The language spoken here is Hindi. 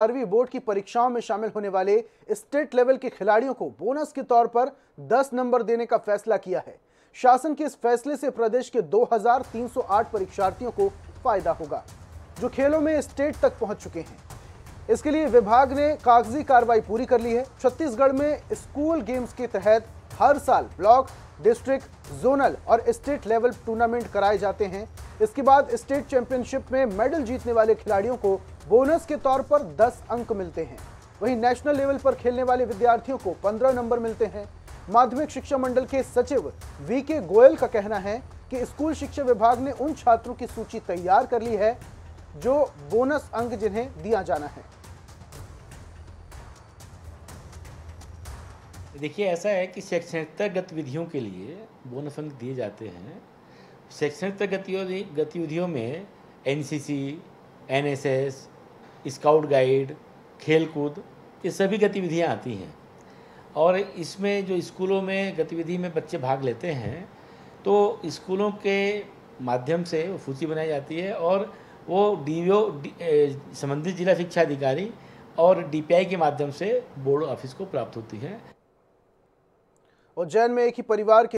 बारहवीं बोर्ड की परीक्षाओं में शामिल होने वाले स्टेट लेवल के खिलाड़ियों को बोनस के तौर पर 10 नंबर देने का फैसला किया है शासन के इस फैसले से प्रदेश के 2,308 परीक्षार्थियों को फायदा होगा जो खेलों में स्टेट तक पहुंच चुके हैं इसके लिए विभाग ने कागजी कार्रवाई पूरी कर ली है छत्तीसगढ़ में स्कूल गेम्स के तहत हर साल ब्लॉक डिस्ट्रिक्ट जोनल और स्टेट लेवल टूर्नामेंट कराए जाते हैं इसके बाद स्टेट चैंपियनशिप में मेडल जीतने वाले खिलाड़ियों को बोनस के तौर पर 10 अंक मिलते हैं वहीं नेशनल लेवल पर खेलने वाले विद्यार्थियों को 15 नंबर मिलते हैं माध्यमिक शिक्षा मंडल के सचिव वी के गोयल का कहना है कि स्कूल शिक्षा विभाग ने उन छात्रों की सूची तैयार कर ली है जो बोनस अंक जिन्हें दिया जाना है देखिए ऐसा है कि शैक्षणिकता गतिविधियों के लिए बोनस अंक दिए जाते हैं शैक्षणिकता गतिविधियों में एनसीसी, एनएसएस, स्काउट गाइड खेल कूद ये सभी गतिविधियाँ आती हैं और इसमें जो स्कूलों में गतिविधि में बच्चे भाग लेते हैं तो स्कूलों के माध्यम से वो सूची बनाई जाती है और वो डी संबंधित जिला शिक्षा अधिकारी और डीपीआई के माध्यम से बोर्ड ऑफिस को प्राप्त होती है उज्जैन में एक ही परिवार के